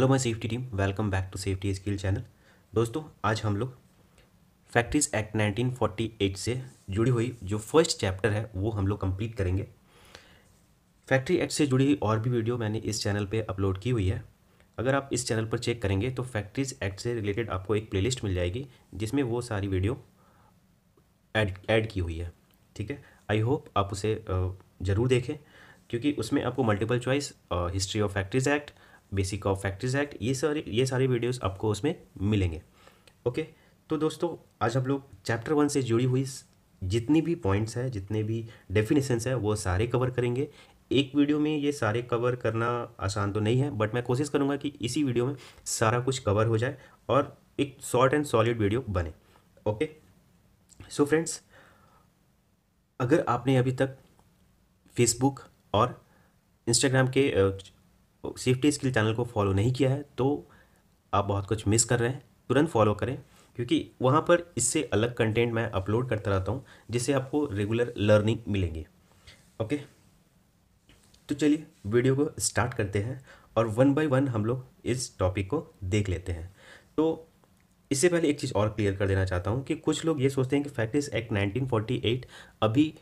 Hello my safety team welcome back to safety skill channel दोस्तों आज हम लोग फैक्ट्रीज एक्ट 1948 से जुड़ी हुई जो फर्स्ट चैप्टर है वो हम लोग कंप्लीट करेंगे फैक्ट्री एक्ट से जुड़ी हुई और भी वीडियो मैंने इस चैनल पे अपलोड की हुई है अगर आप इस चैनल पर चेक करेंगे तो फैक्ट्रीज एक्ट से रिलेटेड आपको एक प्ले मिल जाएगी जिसमें वो सारी वीडियो एड की हुई है ठीक है आई होप आप उसे ज़रूर देखें क्योंकि उसमें आपको multiple choice history of factories act basic of factories act ये सारी ये सारी वीडियोस आपको उसमें मिलेंगे ओके तो दोस्तों आज हम लोग चैप्टर वन से जुड़ी हुई जितनी भी पॉइंट्स हैं जितने भी डेफिनेशंस है वो सारे कवर करेंगे एक वीडियो में ये सारे कवर करना आसान तो नहीं है बट मैं कोशिश करूँगा कि इसी वीडियो में सारा कुछ कवर हो जाए और एक शॉर्ट एंड सॉलिड वीडियो बने ओके सो फ्रेंड्स अगर आपने अभी तक फेसबुक और इंस्टाग्राम के सेफ्टी स्किल चैनल को फॉलो नहीं किया है तो आप बहुत कुछ मिस कर रहे हैं तुरंत फॉलो करें क्योंकि वहाँ पर इससे अलग कंटेंट मैं अपलोड करता रहता हूँ जिससे आपको रेगुलर लर्निंग मिलेंगे ओके तो चलिए वीडियो को स्टार्ट करते हैं और वन बाय वन हम लोग इस टॉपिक को देख लेते हैं तो इससे पहले एक चीज़ और क्लियर कर देना चाहता हूँ कि कुछ लोग ये सोचते हैं कि फैक्ट्रीज एक्ट 1948 अभी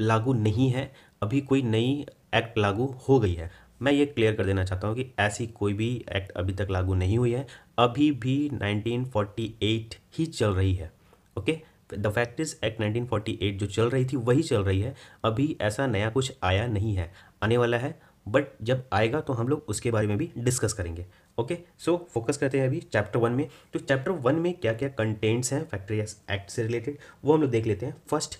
लागू नहीं है अभी कोई नई एक्ट लागू हो गई है मैं ये क्लियर कर देना चाहता हूँ कि ऐसी कोई भी एक्ट अभी तक लागू नहीं हुई है अभी भी 1948 ही चल रही है ओके द फैक्ट्रीज एक्ट 1948 जो चल रही थी वही चल रही है अभी ऐसा नया कुछ आया नहीं है आने वाला है बट जब आएगा तो हम लोग उसके बारे में भी डिस्कस करेंगे ओके सो फोकस करते हैं अभी चैप्टर वन में तो चैप्टर वन में क्या क्या कंटेंट्स हैं फैक्ट्री एक्ट से रिलेटेड वो हम लोग देख लेते हैं फर्स्ट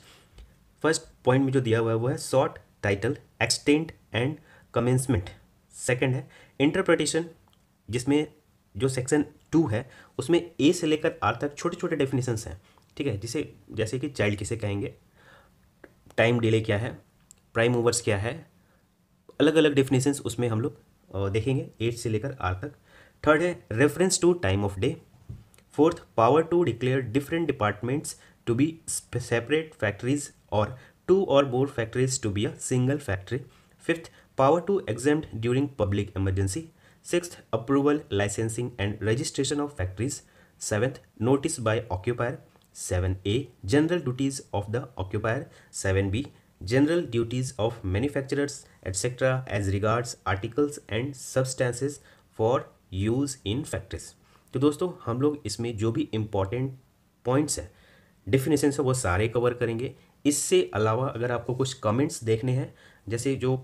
फर्स्ट पॉइंट में जो दिया हुआ है वो है short title extent and commencement second है इंटरप्रटेशन जिसमें जो सेक्शन टू है उसमें ए से लेकर आर तक छोटे छोटे डेफिनेशंस हैं ठीक है जिसे जैसे कि चाइल्ड किसे कहेंगे टाइम डिले क्या है प्राइम ओवर्स क्या है अलग अलग डेफिनेशंस उसमें हम लोग देखेंगे एट से लेकर आर तक थर्ड है reference to time of day fourth power to declare different departments to be separate factories or two or more factories to be a single factory fifth power to exempt during public emergency, 6th approval, licensing and registration of factories, 7th notice by occupier, 7a general duties of the occupier, 7b general duties of manufacturers etc as regards articles and substances for use in factories. तो दोस्तों हम लोग इसमें जो भी important points हैं definition है वो सारे कवर करेंगे इससे अलावा अगर आपको कुछ कमेंट्स देखने हैं जैसे जो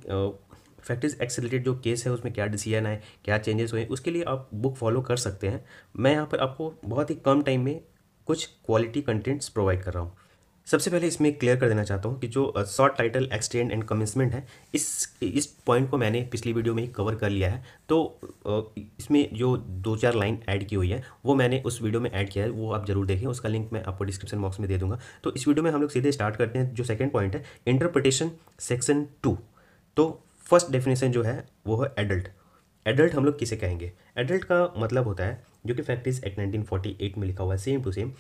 फैक्ट्रीज एक्स रिलेटेड जो केस है उसमें क्या डिसीजन आए क्या चेंजेस हुए उसके लिए आप बुक फॉलो कर सकते हैं मैं यहाँ पर आपको बहुत ही कम टाइम में कुछ क्वालिटी कंटेंट्स प्रोवाइड कर रहा हूँ सबसे पहले इसमें क्लियर कर देना चाहता हूँ कि जो short title extend and commencement है इस इस पॉइंट को मैंने पिछली वीडियो में ही कवर कर लिया है तो uh, इसमें जो दो चार लाइन ऐड की हुई है वो मैंने उस वीडियो में ऐड किया है वो आप जरूर देखें उसका लिंक मैं आपको डिस्क्रिप्शन बॉक्स में दे दूंगा तो इस वीडियो में हम लोग सीधे स्टार्ट करते हैं जो सेकेंड पॉइंट है इंटरप्रटेशन सेक्शन टू तो फर्स्ट डेफिनेशन जो है वो है एडल्ट एडल्ट हम लोग किसे कहेंगे एडल्ट का मतलब होता है जो कि फैक्ट्रीज एक्ट एट में लिखा हुआ है same to same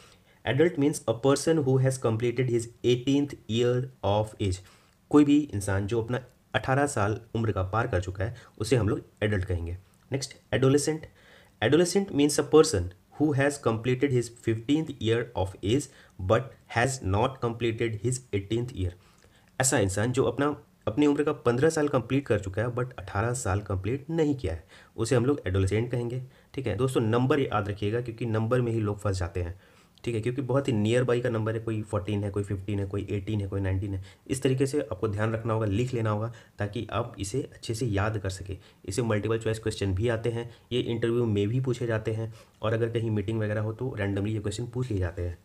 adult means a person who has completed his eighteenth year of age कोई भी इंसान जो अपना अठारह साल उम्र का पार कर चुका है उसे हम लोग एडल्ट कहेंगे next adolescent adolescent means a person who has completed his fifteenth year of age but has not completed his eighteenth year ऐसा इंसान जो अपना अपनी उम्र का पंद्रह साल कंप्लीट कर चुका है बट अठारह साल कंप्लीट नहीं किया है उसे हम लोग एडोलसेंट कहेंगे ठीक है दोस्तों नंबर याद रखिएगा क्योंकि नंबर में ही लोग फंस जाते हैं ठीक है क्योंकि बहुत ही नियर बाई का नंबर है कोई फोर्टीन है कोई फिफ्टीन है कोई एटीन है कोई नाइनटीन है इस तरीके से आपको ध्यान रखना होगा लिख लेना होगा ताकि आप इसे अच्छे से याद कर सके इसे मल्टीपल चॉइस क्वेश्चन भी आते हैं ये इंटरव्यू में भी पूछे जाते हैं और अगर कहीं मीटिंग वगैरह हो तो रैंडमली ये क्वेश्चन पूछ लिए जाते हैं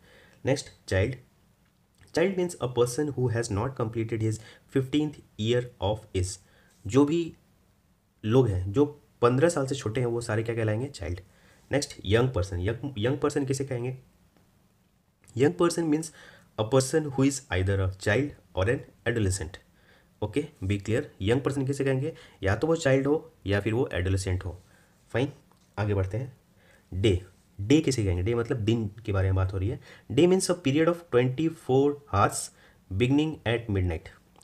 next child child means a person who has not completed his 15th year of इस जो भी लोग हैं जो पंद्रह साल से छोटे हैं वो सारे क्या कहलाएंगे child next young person young person किसे कहेंगे young person means a person who is either a child or an adolescent okay be clear young person किसे कहेंगे या तो वो चाइल्ड हो या फिर वो एडोलिसेंट हो फाइन आगे बढ़ते हैं डे डे किसे कहेंगे डे मतलब दिन के बारे में बात हो रही है day means a period of twenty four hours beginning at mid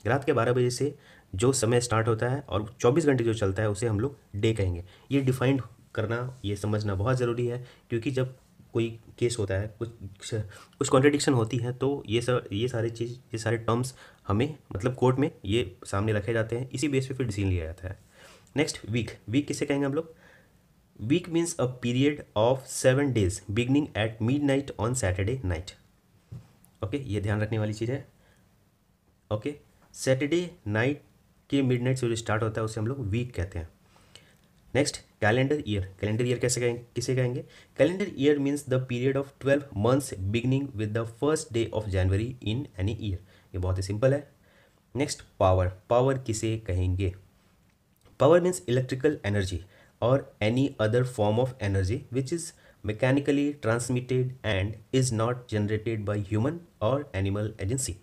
रात के बारह बजे से जो समय स्टार्ट होता है और चौबीस घंटे जो चलता है उसे हम लोग डे कहेंगे ये डिफाइंड करना ये समझना बहुत ज़रूरी है क्योंकि जब कोई केस होता है कुछ कुछ कॉन्ट्रडिक्शन होती है तो ये सर ये सारी चीज़ ये सारे टर्म्स हमें मतलब कोर्ट में ये सामने रखे जाते हैं इसी बेस पे फिर डिसीजन लिया जाता है नेक्स्ट वीक वीक किसे कहेंगे हम लोग week means a period of seven days beginning at midnight on Saturday night okay ये ध्यान रखने वाली चीज़ है ओके सैटरडे नाइट के मिड नाइट से जो स्टार्ट होता है उसे हम लोग वीक कहते हैं next calendar year calendar year कैसे कहेंगे किसे कहेंगे calendar year means the period of twelve months beginning with the first day of January in any year ये बहुत ही सिंपल है नेक्स्ट पावर पावर किसे कहेंगे power means electrical energy or any other form of energy which is mechanically transmitted and is not generated by human or animal agency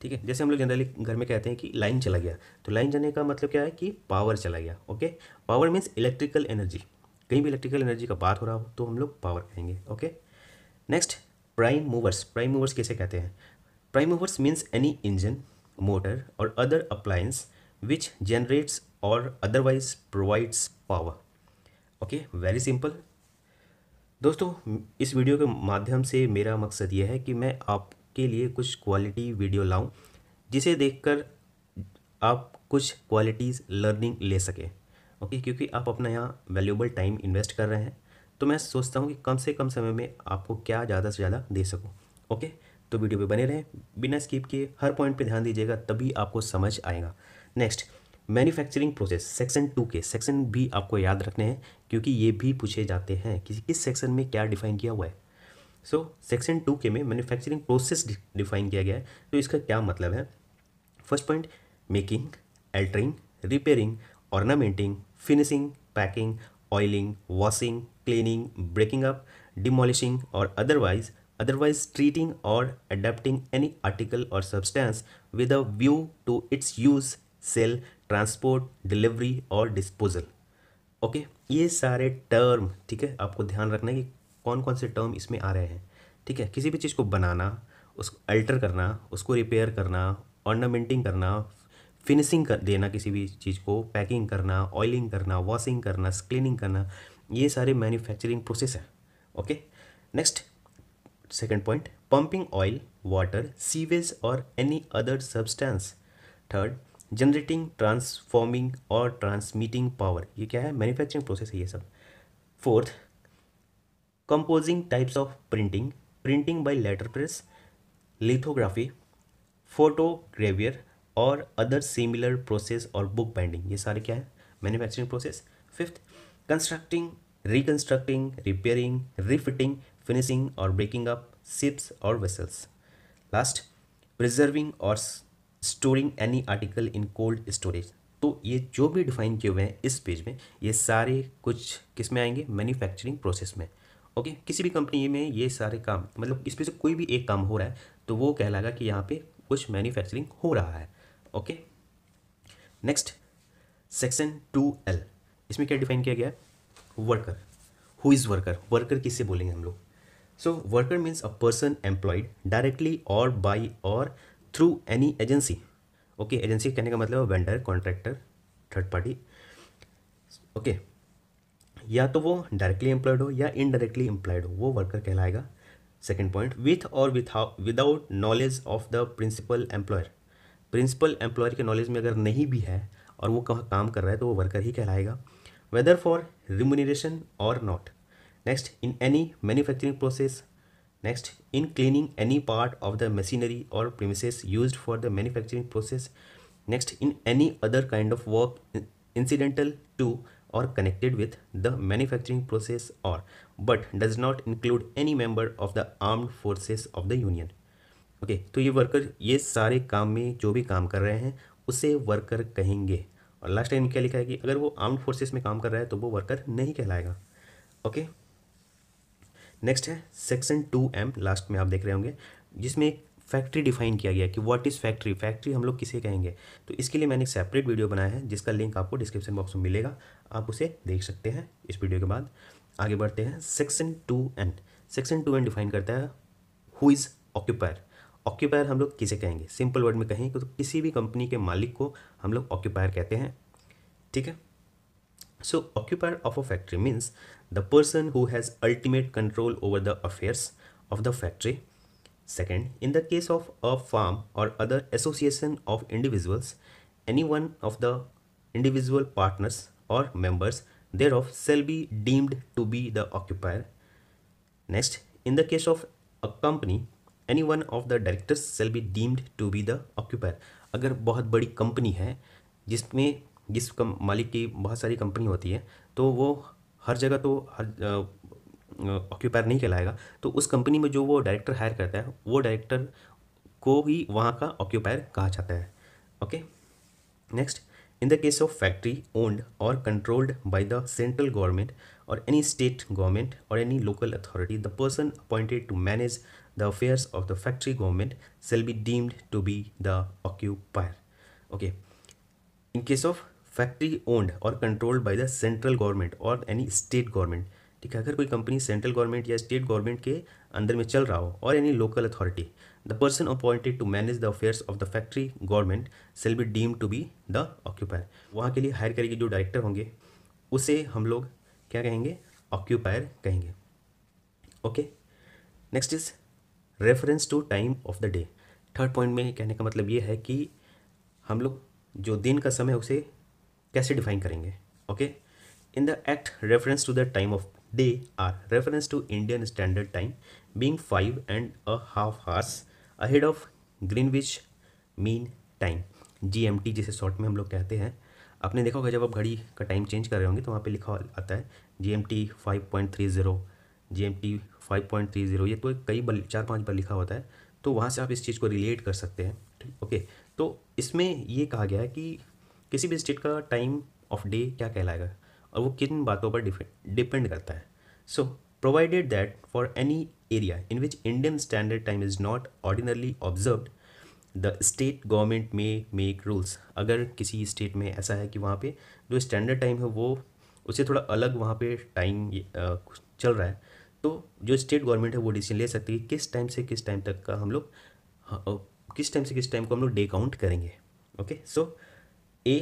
ठीक है जैसे हम लोग जनरली घर में कहते हैं कि लाइन चला गया तो लाइन जाने का मतलब क्या है कि पावर चला गया okay power means electrical energy कहीं भी इलेक्ट्रिकल एनर्जी का बात हो रहा हो तो हम लोग पावर कहेंगे okay next prime movers prime movers कैसे कहते हैं prime movers means any engine motor or other appliance which generates or otherwise provides power okay very simple दोस्तों इस वीडियो के माध्यम से मेरा मकसद ये है कि मैं आपके लिए कुछ क्वालिटी वीडियो लाऊं जिसे देखकर आप कुछ क्वालिटीज़ लर्निंग ले सकें ओके क्योंकि आप अपना यहाँ वैल्यूबल टाइम इन्वेस्ट कर रहे हैं तो मैं सोचता हूँ कि कम से कम समय में आपको क्या ज़्यादा से ज़्यादा दे सकूँ ओके तो वीडियो पर बने रहें बिना स्किप किए हर पॉइंट पर ध्यान दीजिएगा तभी आपको समझ आएगा next manufacturing process section two के सेक्शन भी आपको याद रखने हैं क्योंकि ये भी पूछे जाते हैं कि किस सेक्शन में क्या डिफाइन किया हुआ है सो सेक्शन टू के में मैन्युफैक्चरिंग प्रोसेस डिफाइन किया गया है तो इसका क्या मतलब है first point making altering repairing ornamenting finishing packing oiling washing cleaning breaking up demolishing or otherwise otherwise treating or adapting any article or substance with a view to its use sale transport delivery or disposal okay ये सारे term ठीक है आपको ध्यान रखना है कि कौन कौन से टर्म इसमें आ रहे हैं ठीक है किसी भी चीज़ को बनाना उसको अल्टर करना उसको रिपेयर करना ऑर्नामेंटिंग करना फिनिशिंग कर देना किसी भी चीज़ को पैकिंग करना ऑयलिंग करना वॉशिंग करना क्लीनिंग करना ये सारे मैन्युफैक्चरिंग प्रोसेस है okay next second point pumping oil water sewage or any other substance third generating transforming or transmitting power ये क्या है मैन्युफैक्चरिंग प्रोसेस है ये सब fourth composing types of printing printing by letter press lithography photogravure or other similar process or book binding ये सारे क्या है manufacturing process fifth constructing reconstructing repairing refitting finishing or breaking up ships or vessels last preserving or storing any article in cold storage तो ये जो भी define किए हुए हैं इस पेज में ये सारे कुछ किस में आएंगे मैन्युफैक्चरिंग प्रोसेस में ओके किसी भी कंपनी में ये सारे काम मतलब इस पे से कोई भी एक काम हो रहा है तो वो कहलाएगा कि यहाँ पे कुछ मैन्युफैक्चरिंग हो रहा है okay next section two L इसमें क्या डिफाइन किया गया है worker who is worker worker किससे बोलेंगे हम लोग so worker means a person employed directly or by or through any agency okay agency कहने का मतलब vendor contractor third party okay या तो वो डायरेक्टली एम्प्लॉयड हो या इनडायरेक्टली एम्प्लॉयड हो वो वर्कर कहलाएगा second point with or without knowledge of the principal employer principal employer के नॉलेज में अगर नहीं भी है और वो कहाँ काम कर रहा है तो वो वर्कर ही कहलाएगा whether for remuneration or not next in any manufacturing process next in cleaning any part of the machinery or premises use for the manufacturing process next in any other kind of work incidental to or connected with the manufacturing process or but does not include any member of the armed forces of the union okay तो ये worker ये सारे काम में जो भी काम कर रहे हैं उसे वर्कर कहेंगे और लास्ट टाइम क्या लिखा है कि अगर वो आर्म्ड फोर्सेस में काम कर रहा है तो वो वर्कर नहीं कहलाएगा ओके okay? नेक्स्ट है सेक्शन टू एम लास्ट में आप देख रहे होंगे जिसमें एक फैक्ट्री डिफाइन किया गया कि व्हाट इज़ फैक्ट्री फैक्ट्री हम लोग किसे कहेंगे तो इसके लिए मैंने एक सेपरेट वीडियो बनाया है जिसका लिंक आपको डिस्क्रिप्शन बॉक्स में मिलेगा आप उसे देख सकते हैं इस वीडियो के बाद आगे बढ़ते हैं section two N section two N define करता है हु इज़ ऑक्यूपायर ऑक्यूपायर हम लोग किसे कहेंगे सिंपल वर्ड में कहेंगे तो किसी भी कंपनी के मालिक को हम लोग ऑक्यूपायर कहते हैं ठीक है So occupier of a factory means the person who has ultimate control over the affairs of the factory. Second, in the case of a farm or other association of individuals, any one of the individual partners or members thereof shall be deemed to be the occupier. Next, in the case of a company, any one of the directors shall be deemed to be the occupier. अगर बहुत बड़ी company है जिसमें जिस कम मालिक की बहुत सारी कंपनी होती है तो वो हर जगह तो हर ऑक्यूपायर नहीं कहलाएगा तो उस कंपनी में जो वो डायरेक्टर हायर करता है वो डायरेक्टर को ही वहाँ का ऑक्यूपायर कहा जाता है okay next in the case of factory owned or controlled by the central government or any state government or any local authority the person appointed to manage the affairs of the factory government shall be deemed to be the occupier okay in case of factory owned or controlled by the central government or any state government ठीक है अगर कोई company central government या state government के अंदर में चल रहा हो or any local authority the person appointed to manage the affairs of the factory government shall be deem to be the occupier वहाँ के लिए हायर करेगी जो डायरेक्टर होंगे उसे हम लोग क्या कहेंगे ऑक्यूपायर कहेंगे okay next is reference to time of the day third point में कहने का मतलब ये है कि हम लोग जो दिन का समय उसे कैसे डिफाइन करेंगे okay in the act reference to the time of day are reference to Indian standard time being five and a half hours ahead of Greenwich mean time जी जिसे शॉर्ट में हम लोग कहते हैं आपने देखा होगा जब आप घड़ी का टाइम चेंज कर रहे होंगे तो वहाँ पे लिखा आता है G M T five point three zero G M T five point three zero ये तो कई बल चार पांच बार लिखा होता है तो वहाँ से आप इस चीज़ को रिलेट कर सकते हैं ठीक ओके तो इसमें ये कहा गया है कि किसी भी स्टेट का टाइम ऑफ डे क्या कहलाएगा और वो किन बातों पर डिपेंड करता है so provided that for any area in which Indian standard time is not ordinarily observed the state government may make rules अगर किसी स्टेट में ऐसा है कि वहाँ पे जो स्टैंडर्ड टाइम है वो उससे थोड़ा अलग वहाँ पे टाइम चल रहा है तो जो स्टेट गवर्नमेंट है वो डिसीजन ले सकती है किस टाइम से किस टाइम तक का हम लोग हाँ, किस टाइम से किस टाइम को हम लोग डे काउंट करेंगे ओके सो ए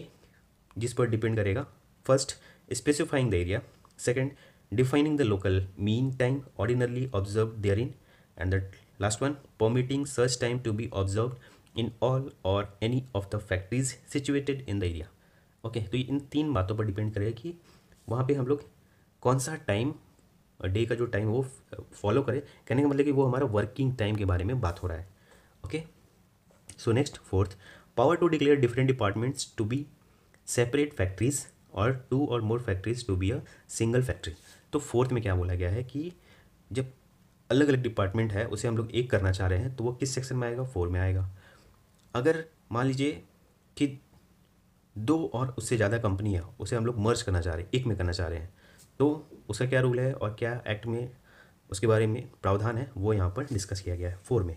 जिस पर डिपेंड करेगा first specifying the area second defining the local mean time ordinarily observe there in and the last one permitting सर्च time to be observe in all or any of the factories situated in the area okay तो इन तीन बातों पर depend करेगा कि वहाँ पे हम लोग कौन सा टाइम डे का जो टाइम वो फॉलो करें कहने का मतलब कि वो हमारा वर्किंग टाइम के बारे में बात हो रहा है okay so next fourth power to declare different departments to be separate factories or two or more factories to be a single factory तो फोर्थ में क्या बोला गया है कि जब अलग अलग डिपार्टमेंट है उसे हम लोग एक करना चाह रहे हैं तो वो किस सेक्शन में आएगा फोर में आएगा अगर मान लीजिए कि दो और उससे ज़्यादा कंपनियाँ उसे हम लोग मर्ज करना चाह रहे हैं एक में करना चाह रहे हैं तो उसका क्या रूल है और क्या एक्ट में उसके बारे में प्रावधान है वो यहाँ पर डिस्कस किया गया है फोर में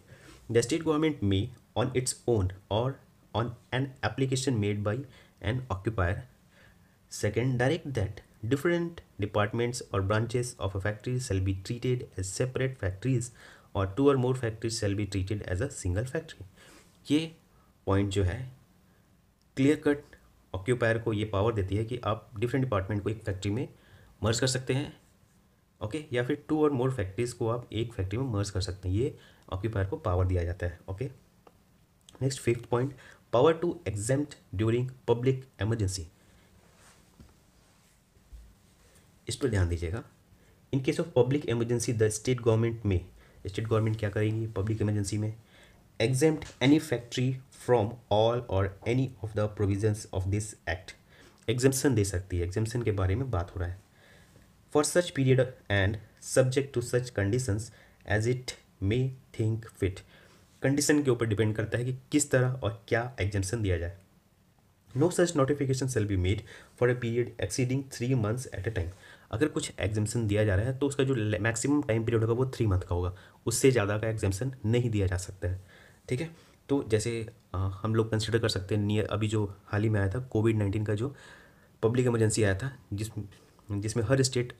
the state government may on its own or on an application made by an occupier. Second, direct that different departments or branches of a factory shall be treated as separate factories or two or more factories shall be treated as a single factory ye point jo hai clear cut occupier ko ye power deti hai ki aap different department ko ek factory mein merge kar sakte hain okay okay, या फिर to or more factories को आप एक factory में मर्ज कर सकते हैं ये ऑक्यूपायर को पावर दिया जाता है okay next fifth point power to exempt during public emergency इस पर ध्यान दीजिएगा in case of public emergency the state government may state government क्या करेंगी पब्लिक इमरजेंसी में exempt any factory from all or any of the provision of this act exemption दे सकती है एग्जेम्पन के बारे में बात हो रहा है for such period and subject to such conditions as it may think fit condition के ऊपर डिपेंड करता है कि किस तरह और क्या एग्जेंशन दिया जाए no such notification shall be made for a period exceeding three months at a time अगर कुछ एग्जामेशन दिया जा रहा है तो उसका जो मैक्सिमम टाइम पीरियड होगा वो थ्री मंथ का होगा उससे ज़्यादा का एग्जामेशन नहीं दिया जा सकता है ठीक है तो जैसे आ, हम लोग कंसिडर कर सकते हैं नियर अभी जो हाल ही में आया था कोविड नाइन्टीन का जो पब्लिक इमरजेंसी आया था जिस जिसमें हर स्टेट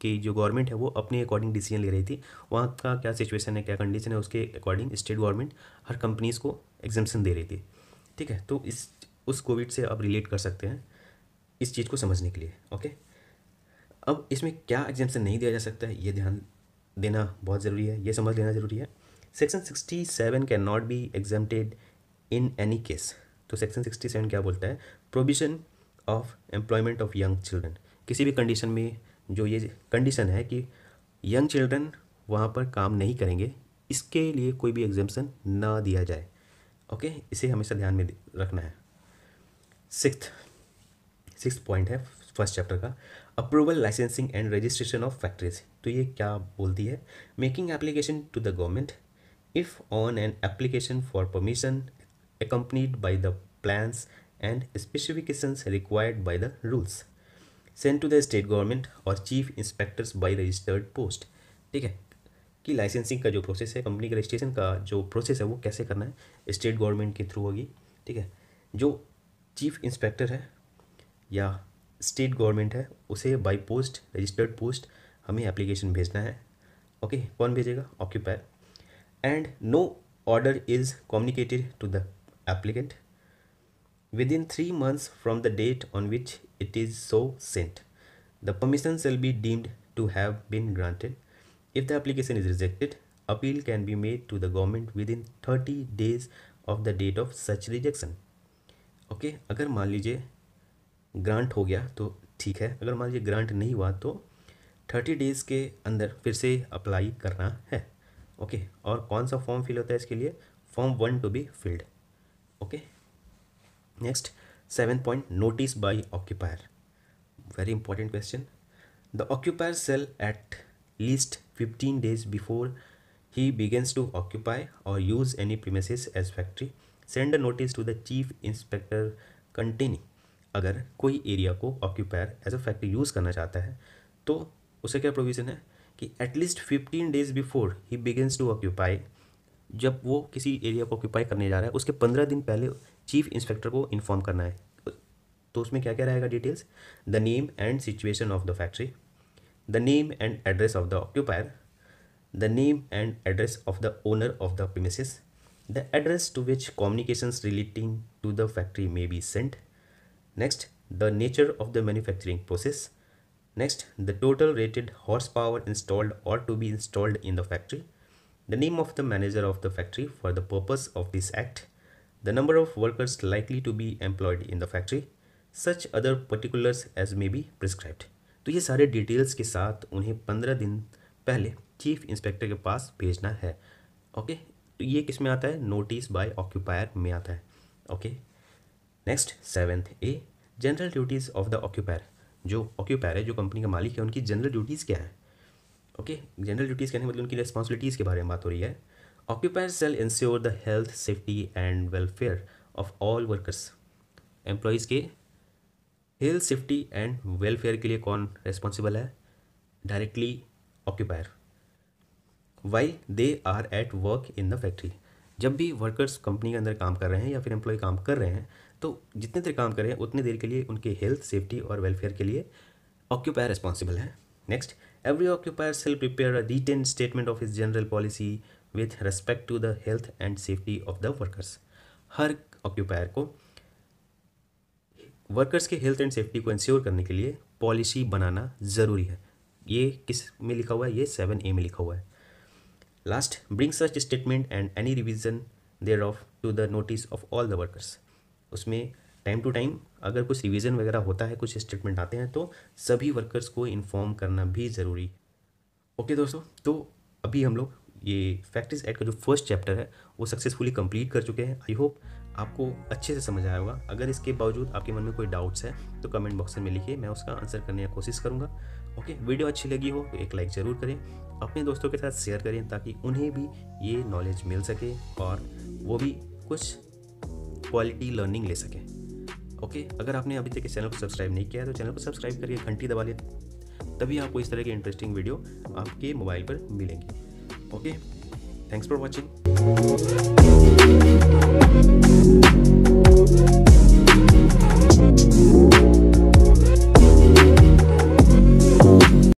कि जो गवर्नमेंट है वो अपने अकॉर्डिंग डिसीजन ले रही थी वहाँ का क्या सिचुएशन है क्या कंडीशन है उसके अकॉर्डिंग स्टेट गवर्नमेंट हर कंपनीज़ को एग्जामेशन दे रही थी ठीक है तो इस उस कोविड से आप रिलेट कर सकते हैं इस चीज़ को समझने के लिए ओके अब इसमें क्या एग्जामेशन नहीं दिया जा सकता है ये ध्यान देना बहुत ज़रूरी है ये समझ लेना ज़रूरी है section sixty seven can not be exempted in any case तो सेक्शन सिक्सटी सेवन क्या बोलता है provision of employment of young children किसी भी कंडीशन में जो ये कंडीशन है कि यंग चिल्ड्रन वहाँ पर काम नहीं करेंगे इसके लिए कोई भी एग्जामेशन ना दिया जाए ओके इसे हमेशा ध्यान में रखना है सिक्स सिक्स पॉइंट है फर्स्ट चैप्टर का approval licensing and registration of factories तो ये क्या बोलती है making application to the government if on an application for permission accompanied by the plans and specification required by the rules send to the state government or chief inspectors by registered post ठीक है कि licensing का जो process है company के registration का जो process है वो कैसे करना है स्टेट गवर्नमेंट के थ्रू होगी ठीक है जो चीफ इंस्पेक्टर है या स्टेट गवर्नमेंट है उसे बाई पोस्ट रजिस्टर्ड पोस्ट हमें एप्लीकेशन भेजना है ओके कौन भेजेगा occupier and no order is communicated to the applicant within 3 months from the date on which it is so sent. The permission shall be deemed to have been granted. If the application is rejected, appeal can be made to the government within 30 days of the date of such rejection. Okay okay, अगर मान लीजिए grant हो गया तो ठीक है अगर मान लीजिए ग्रांट नहीं हुआ तो थर्टी डेज़ के अंदर फिर से अप्लाई करना है ओके okay, और कौन सा फॉर्म फिल होता है इसके लिए form one to be filled okay next seven point notice by occupier very important question the occupier shall at least fifteen days before he begins to occupy or use any premises as factory send a notice to the chief inspector containing अगर कोई area को occupier as a factory use करना चाहता है तो उसे क्या provision है कि at least fifteen days before he begins to occupy जब वो किसी एरिया को ऑक्यूपाई करने जा रहा है उसके पंद्रह दिन पहले चीफ इंस्पेक्टर को इन्फॉर्म करना है तो उसमें क्या क्या रहेगा details the name and situation of the factory the name and address of the occupier the name and address of the owner of the premises the address to which communication relating to the factory may be sent next the nature of the manufacturing process next the total rated horse power installed or to be installed in the factory the name of the manager of the factory for the purpose of this act the number of workers likely to be employed in the factory, such other particulars as may be prescribed. तो ये सारे details के साथ उन्हें पंद्रह दिन पहले chief inspector के पास भेजना है ओके तो ये किस में आता है नोटिस बाय ऑक्यूपायर में आता है okay next seventh A general duties of the occupier जो ऑक्यूपायर है जो कंपनी का मालिक है उनकी जनरल ड्यूटीज़ क्या है ओके जनरल ड्यूटीज़ कहने मतलब उनकी रिस्पॉन्सिबिलिटीज़ के बारे में बात हो रही है Occupiers shall ensure the health, safety, and welfare of all workers. Employees के हेल्थ सेफ्टी एंड वेलफेयर के लिए कौन रेस्पॉन्सिबल है directly occupier while they are at work in the factory जब भी वर्कर्स कंपनी के अंदर काम कर रहे हैं या फिर एम्प्लॉय काम कर रहे हैं तो जितने देर काम कर रहे हैं उतनी देर के लिए उनके हेल्थ सेफ्टी और वेलफेयर के लिए ऑक्यूपायर रिस्पॉन्सिबल है next every occupier shall prepare a written statement of his general policy with respect to the health and safety of the workers हर ऑक्यूपायर को वर्कर्स के हेल्थ एंड सेफ्टी को ensure करने के लिए पॉलिसी बनाना ज़रूरी है ये किस में लिखा हुआ है ये सेवन ए में लिखा हुआ है last bring such statement and any revision thereof to the notice of all the workers उसमें टाइम टू टाइम अगर कुछ रिविजन वगैरह होता है कुछ स्टेटमेंट आते हैं तो सभी वर्कर्स को इन्फॉर्म करना भी ज़रूरी ओके दोस्तों तो अभी हम लोग ये फैक्ट्रीज एड का जो फर्स्ट चैप्टर है वो सक्सेसफुली कंप्लीट कर चुके हैं आई होप आपको अच्छे से समझ आया होगा अगर इसके बावजूद आपके मन में कोई डाउट्स है तो कमेंट बॉक्स में लिखिए मैं उसका आंसर करने की कोशिश करूँगा ओके वीडियो अच्छी लगी हो तो एक लाइक ज़रूर करें अपने दोस्तों के साथ शेयर करें ताकि उन्हें भी ये नॉलेज मिल सके और वो भी कुछ क्वालिटी लर्निंग ले सकें ओके अगर आपने अभी तक इस चैनल को सब्सक्राइब नहीं किया है तो चैनल को सब्सक्राइब करके घंटी दबा लें तभी आपको इस तरह की इंटरेस्टिंग वीडियो आपके मोबाइल पर मिलेंगी ओके थैंक्स फॉर वॉचिंग